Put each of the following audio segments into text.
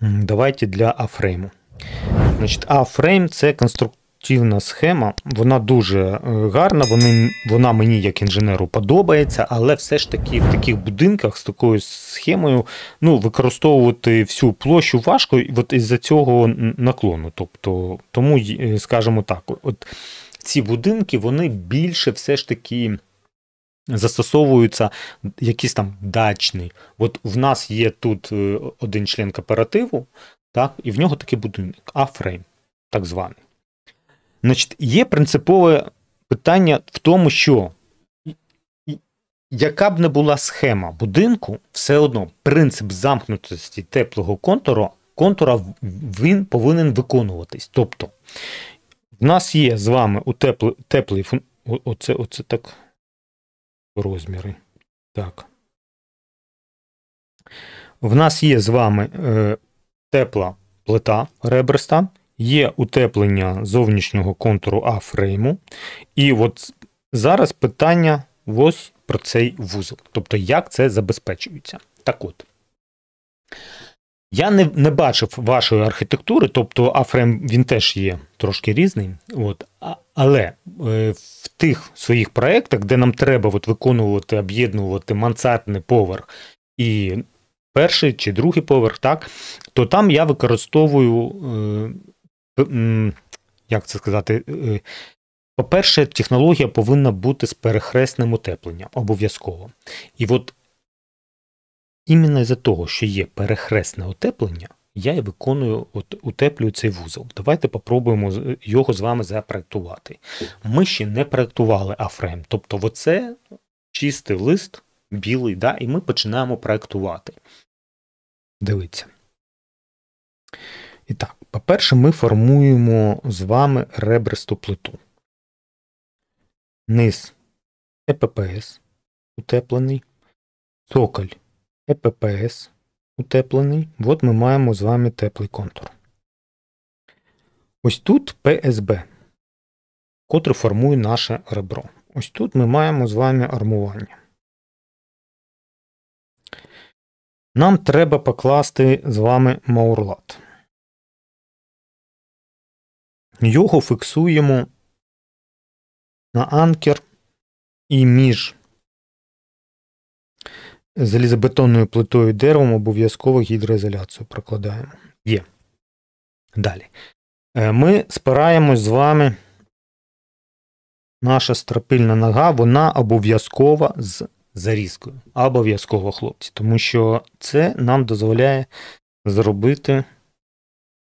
Давайте для афрейму. Значить, Афрейм це конструктивна схема, вона дуже е, гарна, вони, вона мені, як інженеру, подобається, але все ж таки в таких будинках з такою схемою ну, використовувати всю площу важко от із-за цього наклону. Тобто, Тому, е, скажімо так, от ці будинки вони більше все ж таки застосовуються якісь там дачний. От в нас є тут е, один член кооперативу, так, і в нього такий будинок, А-фрейм, так званий. Значить, є принципове питання в тому, що яка б не була схема будинку, все одно принцип замкнутості теплого контуру, контура він повинен виконуватись. Тобто, в нас є з вами у теплий, теплий оце, оце так розміри. Так. В нас є з вами е, тепла плита реберста, є утеплення зовнішнього контуру А-фрейму. І от зараз питання ось про цей вузол. Тобто, як це забезпечується? Так от. Я не не бачив вашої архітектури, тобто, А-фрейм він теж є трошки різний. От, але е, в тих своїх проєктах, де нам треба от виконувати, об'єднувати мансардний поверх і перший чи другий поверх, так, то там я використовую, е, як це сказати, е, по-перше, технологія повинна бути з перехресним утепленням обов'язково. І от іменно з-за того, що є перехресне утеплення, я і виконую, от утеплюю цей вузол. Давайте попробуємо його з вами запроектувати. Ми ще не проектували афрейм, тобто, оце чистий лист, білий, да, і ми починаємо проектувати. Дивіться. І так, по-перше, ми формуємо з вами ребристу плиту. Низ ЕППС утеплений, цоколь ЕППС утеплений. От ми маємо з вами теплий контур. Ось тут ПСБ, котре формує наше ребро. Ось тут ми маємо з вами армування. Нам треба покласти з вами маурлат. Його фіксуємо на анкер і між залізобетонною плитою деревом обов'язково гідроізоляцію прокладаємо. Є. Далі. Е, ми спираємось з вами. Наша стропильна нога, вона обов'язкова з зарізкою. Обов'язково, хлопці, тому що це нам дозволяє зробити.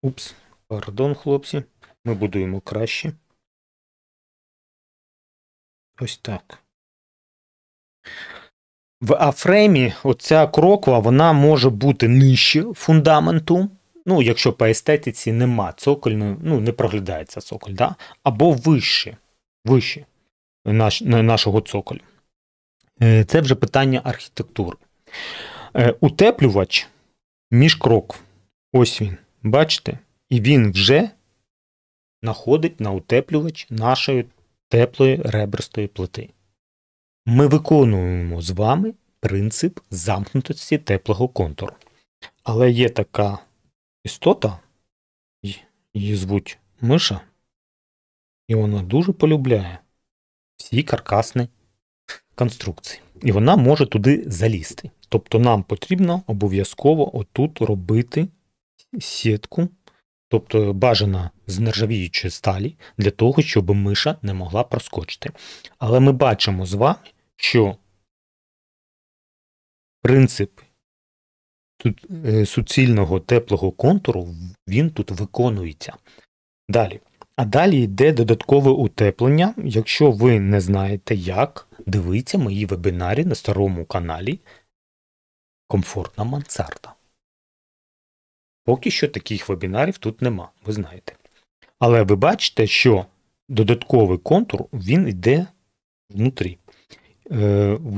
Упс, пардон, хлопці. Ми будуємо краще. Ось так. В афремі оця кроква вона може бути нижче фундаменту. Ну, якщо по естетиці нема цокольної, ну не проглядається цоколь, да? або вище вище наш, нашого цоколю. Е, це вже питання архітектури. Е, утеплювач міжкрок. Ось він. Бачите? І він вже знаходить на утеплювач нашої теплої реберстої плити. Ми виконуємо з вами принцип замкнутості теплого контуру. Але є така істота, її звуть миша, і вона дуже полюбляє всі каркасні конструкції. І вона може туди залізти. Тобто нам потрібно обов'язково отут робити сітку, тобто бажана з нержавіючої сталі, для того, щоб миша не могла проскочити. Але ми бачимо з вами, що принцип е, суцільного теплого контуру він тут виконується. Далі. А далі йде додаткове утеплення. Якщо ви не знаєте, як, дивіться мої вебінарі на старому каналі Комфортна мансарда. Поки що таких вебінарів тут нема, ви знаєте. Але ви бачите, що додатковий контур він йде внутрі. Е,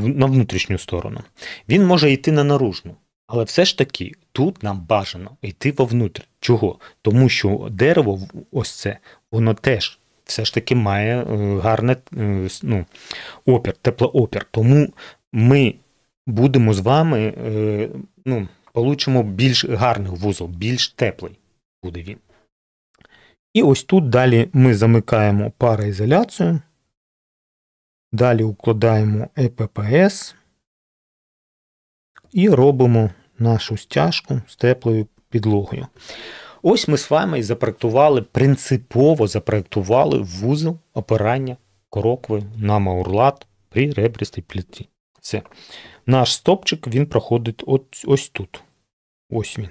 на внутрішню сторону. Він може йти на наружну. Але все ж таки тут нам бажано йти вовнутрь. Чого? Тому що дерево, ось це, воно теж все ж таки має е, гарне е, ну, опір, теплоопір. Тому ми будемо з вами, ну, получимо більш гарний вузол, більш теплий буде він. І ось тут далі ми замикаємо пароізоляцію. Далі укладаємо ЕППС e і робимо нашу стяжку з теплою підлогою. Ось ми з вами і запроектували, принципово запроектували вузол опирання корокви на маурлат при ребристій плиті. Це наш стопчик він проходить от, ось тут. Ось він.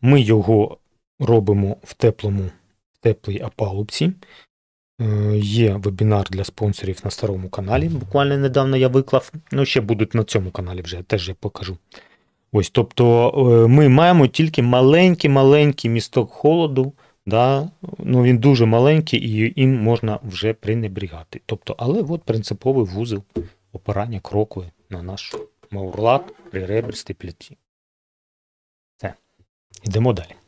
Ми його робимо в теплому, теплій опалубці. Е, є вебінар для спонсорів на старому каналі. Буквально недавно я виклав. Ну, ще будуть на цьому каналі вже теж я покажу. Ось, Тобто е, ми маємо тільки маленький-маленький місток холоду. Да? Ну, Він дуже маленький і їм можна вже пренебрігати. Тобто, Але от принциповий вузол опирання крокви на наш маурлат при ребристій пліті. Все. Йдемо далі.